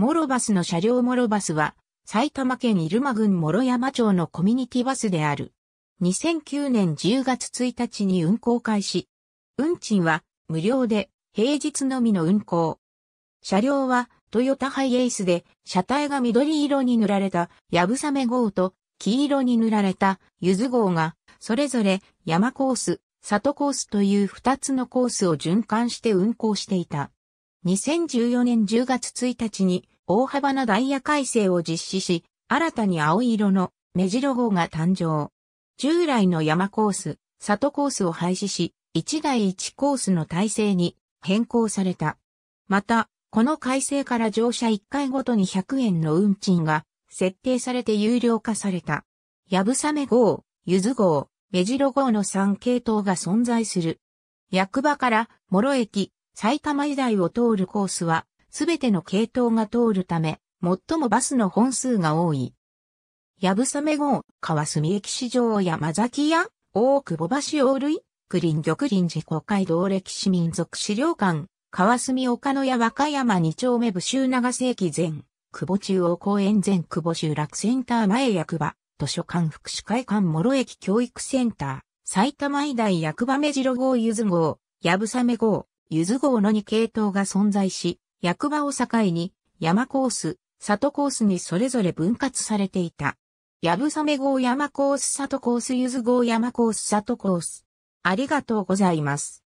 モロバスの車両モロバスは、埼玉県入間郡諸山町のコミュニティバスである。2009年10月1日に運行開始。運賃は無料で平日のみの運行。車両はトヨタハイエースで車体が緑色に塗られたヤブサメ号と黄色に塗られたユズ号がそれぞれ山コース、里コースという2つのコースを循環して運行していた。2014年10月1日に大幅なダイヤ改正を実施し、新たに青色の目白号が誕生。従来の山コース、里コースを廃止し、1台1コースの体制に変更された。また、この改正から乗車1回ごとに100円の運賃が設定されて有料化された。ヤブサメ号、ゆず号、目白号の3系統が存在する。役場から、諸駅、埼玉医大を通るコースは、すべての系統が通るため、最もバスの本数が多い。やぶさめ号、川住駅市場山崎屋、大久保橋大類、九林玉林寺古海道歴史民族資料館、川住岡野屋和歌山二丁目部州長世紀前、久保中央公園前久保集落センター前役場、図書館福祉会館諸駅教育センター、埼玉医大役場目白号ゆず号、やぶさめ号、ゆず号の2系統が存在し、役場を境に山コース、里コースにそれぞれ分割されていた。やぶさめ号山コース里コースゆず号山コース里コース。ありがとうございます。